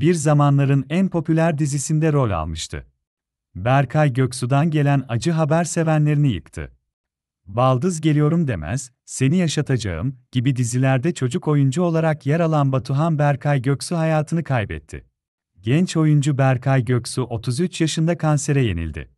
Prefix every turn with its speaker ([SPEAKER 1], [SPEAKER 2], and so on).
[SPEAKER 1] bir zamanların en popüler dizisinde rol almıştı. Berkay Göksu'dan gelen acı haber sevenlerini yıktı. Baldız geliyorum demez, seni yaşatacağım gibi dizilerde çocuk oyuncu olarak yer alan Batuhan Berkay Göksu hayatını kaybetti. Genç oyuncu Berkay Göksu 33 yaşında kansere yenildi.